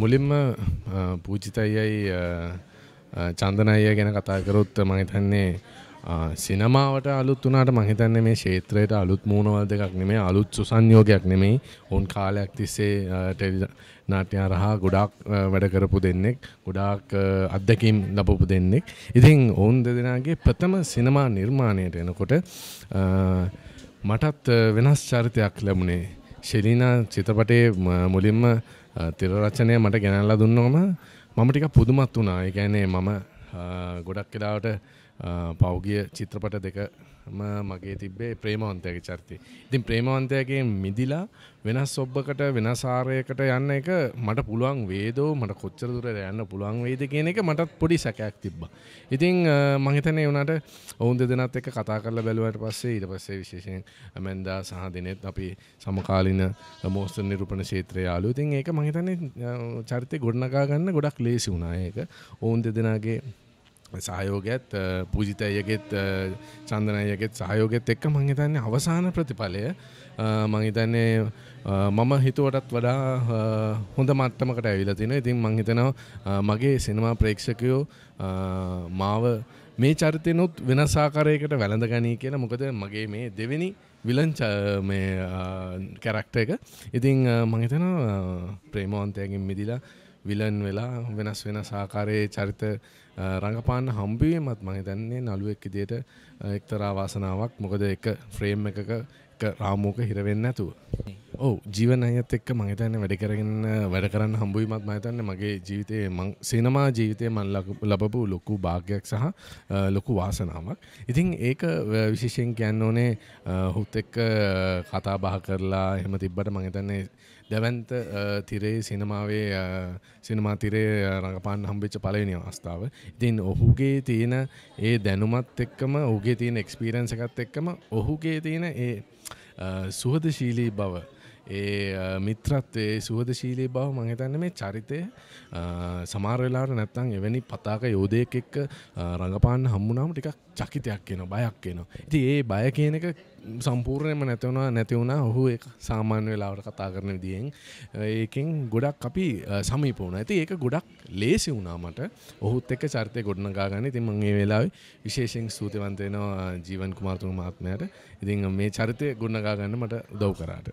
මුලින්ම පූජිතයියි චන්දනයිය ගැන කතා කරොත් මම හිතන්නේ සිනමාවට අලුත් වුණාට මම හිතන්නේ මේ ක්ෂේත්‍රයට අලුත් මූණවල් දෙකක් නෙමෙයි අලුත් සුසංයෝගයක් නෙමෙයි ඕන් කාලයක් තිස්සේ නාට්‍ය හරහා ගොඩාක් වැඩ කරපු දෙන්නෙක් ගොඩාක් අත්දැකීම් ලැබපු දෙන්නෙක් ඉතින් ඔවුන් දෙදෙනාගේ ප්‍රථම සිනමා නිර්මාණයට එනකොට මටත් වෙනස් චරිතයක් ලැබුණේ ශෙලීනා චිතපටේ මුලින්ම තිරරචනය මට ගැනල්ලා දුන්නෝම මම ටික පුදුමත් වුණා ඒ කියන්නේ මම ගොඩක් කලාවට පෞගිය චිත්‍රපට දෙකම මගේ තිබේ ප්‍රේමවන්තයගේ චරිතය. ඉතින් ප්‍රේමවන්තයගේ මිදිලා වෙනස් ඔබ්බකට වෙනසාරයකට යන්න එක මට පුළුවන් වේදෝ මට කොච්චර දුරට යන්න පුළුවන් වේද කියන එක මටත් පොඩි සැකයක් තිබ්බා. ඉතින් මං හිතන්නේ උනාට ඔවුන් දෙදෙනත් එක්ක කතා කරලා බැලුවට පස්සේ ඊට පස්සේ විශේෂයෙන් ඇමෙන්දා සහ දිනෙත් අපි සමකාලීන මෝස්තර නිරූපණ ක්ෂේත්‍රය යාළුවෝ. ඉතින් ඒක මං හිතන්නේ චරිතේ ගොඩනගා ගන්න ගොඩක් ලේසි වුණා ඒක. ඔවුන් දෙදෙනාගේ සහයෝගත් පූජිතයගෙත් චන්දනයගෙත් සහයෝගෙත් එක්ක මංහිතන්නේ අවසාන ප්‍රතිඵලය මංහිතන්නේ මම හිතුවටත් වඩා හොඳ මට්ටමකට ඇවිල තින ඉතින් මංහිතනවා මගේ සිනමා ප්‍රේක්ෂකයෝ මාව මේ චරිතයනුත් වෙනසාකාරයකට වැළඳ ගනී කියෙන මොකද මගේ මේ දෙවෙනි විලංච කැරක්ට එක ඉතිං මහිතන ප්‍රේමෝන්තයගෙන් මිදිලා විලන් වෙලා වෙනස් වෙන සාකාරයේ චරිත රඟපාන්න හම්බුවීමත් මම හිතන්නේ නළුවෙක් විදියට එක්තරා වාසනාවක් මොකද එක ෆ්‍රේම් එකක එක රාමුවක හිර වෙන්නේ නැතුව. ඕ ජීවන අයත් එක්ක මහිතන්න වැඩ කරගන්න වැඩ කරන්න හම්බුයිමත් මහිතන්න මගේ ජීවිතය මං සිනමා ජීවිතය මන් ලබපු ලොකු භාග්‍යයක් සහ ලොකු වාසනාවක් ඉතිං ඒක විශේෂයෙන් කියන්න ඕනේ හුත් එක්ක කතා බහ කරලා එහෙම තිබ්බට මහිතන්නේ දැවන්ත තිරේ සිනමාවේ සිනමා තිරේ රඟපාන් හම්බිච්ච පලවෙනි අවස්ථාව ඉතින් ඔහුගේ තියෙන ඒ දැනුමත් එක්කම ඔහුගේ තියෙන එක්ස්පීරන්ස එකත් එක්කම ඔහුගේ තියෙන ඒ සුහදශීලී බව ඒ මිත්‍රත්වයේ සුවදශීලී බව මං හිතන්නේ මේ චරිතය සමහර වෙලාවට නැත්තම් එවැනි පතාක යෝධයෙක් එක්ක රඟපාන්න හම්බුනාම ටිකක් චකිතයක් එනවා බයක් එනවා. ඉතින් ඒ බය කියන එක සම්පූර්ණයම නැතිවුණා නැතිවුණා ඔහු ඒ සාමාන්‍ය වෙලාවට කතා කරන විදියෙන් ඒකෙන් ගොඩක් අපි සමීප වුණා. ඉතින් ඒක ගොඩක් ලේසි වුණා මට. ඔහුත් එක්ක චරිතය ගොඩනගා ගන්න. ඉතින් මම මේ වෙලාවේ විශේෂයෙන් ස්තුතිවන්ත වෙනවා ජීවන් කුමාරතුංග මහත්මයාට. ඉතින් මේ චරිතය ගොඩනගා ගන්න මට උදව් කරාට.